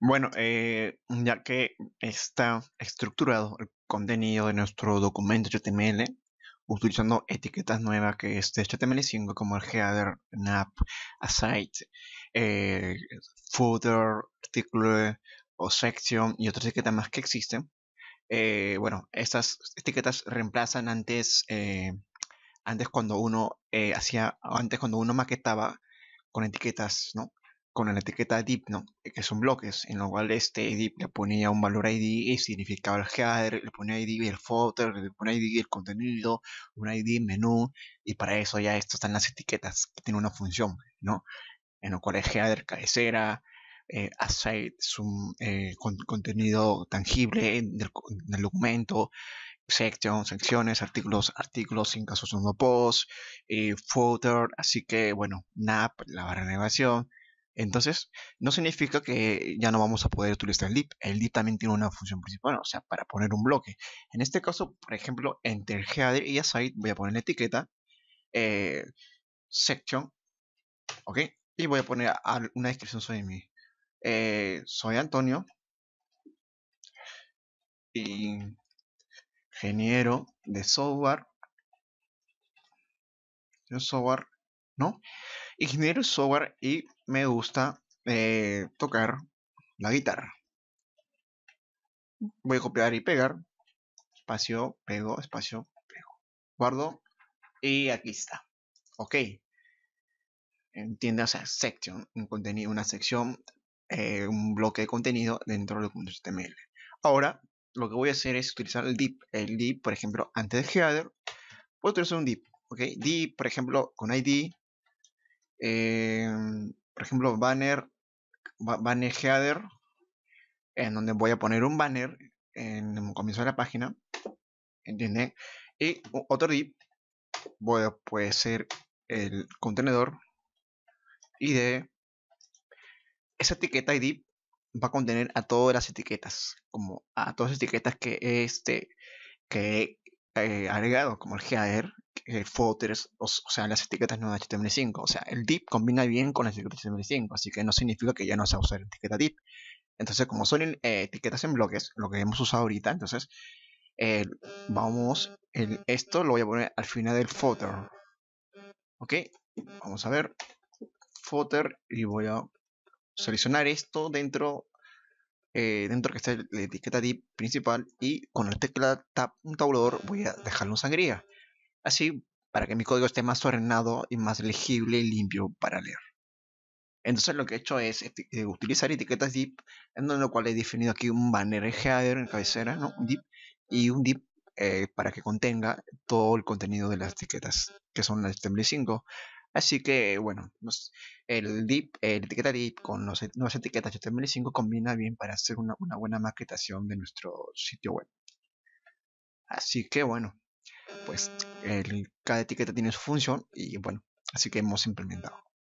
Bueno, eh, ya que está estructurado el contenido de nuestro documento HTML, utilizando etiquetas nuevas que es de HTML5 como el header, nap, aside, eh, footer, artículo o section y otras etiquetas más que existen. Eh, bueno, estas etiquetas reemplazan antes, antes cuando uno hacía, antes cuando uno maquetaba con etiquetas, ¿no? con la etiqueta DIP, e, que son bloques, en lo cual este DIP le ponía un valor ID y significaba el header, le ponía ID el footer, le ponía ID el contenido, un ID menú, y para eso ya esto están las etiquetas, que tienen una función, ¿no? En lo cual es header, cabecera, eh, aside, es eh, contenido tangible del, documento, section, secciones, artículos, artículos, sin caso son no post, eh, footer, así que bueno, NAP, la barra de navegación, entonces, no significa que ya no vamos a poder utilizar el LIP. El LIP también tiene una función principal, o sea, para poner un bloque. En este caso, por ejemplo, entre el header y aside voy a poner la etiqueta eh, section, ¿ok? Y voy a poner una descripción sobre mí. Eh, soy Antonio, ingeniero de software, de software, ¿no? ingeniero software y me gusta eh, tocar la guitarra. Voy a copiar y pegar. Espacio, pego, espacio, pego. Guardo y aquí está. Ok. Entiende, o section, un contenido, una sección, eh, un bloque de contenido dentro de HTML. Ahora, lo que voy a hacer es utilizar el div. El div, por ejemplo, antes del header, voy a utilizar un div. ¿ok? Div, por ejemplo, con ID, Em, por ejemplo, banner, banner header, en donde voy a poner un banner en el comienzo de la página, ¿entiendes? Y otro div a puede ser el contenedor y de esa etiqueta ID va a contener a todas las etiquetas, como a todas las etiquetas que este que he eh, agregado, como el header, el eh, footers, o, sea, las etiquetas no de HTML5. O sea, el div combina bien con las etiquetas HTML5, así que no significa que ya no se usar etiqueta div. Entonces, como son eh, etiquetas en bloques, lo que hemos usado ahorita, entonces, eh, vamos, esto lo voy a poner al final del footer. Ok, vamos a ver, footer, y voy a seleccionar esto dentro dentro que está la etiqueta div principal y con el teclado tab, un tabulador voy a dejarlo en sangría así para que mi código esté más ordenado y más legible y limpio para leer. Entonces lo que he hecho es eh, utilizar etiquetas div, en lo cual he definido aquí un banner header en cabecera, ¿no? un div, y un DIP eh, para que contenga todo el contenido de las etiquetas, que son las html 5. Así que, bueno, el DIP, la etiqueta div con las nuevas etiquetas HTML5 combina bien para hacer una, una buena maquetación de nuestro sitio web. Así que, bueno, pues el, cada etiqueta tiene su función y bueno, así que hemos implementado.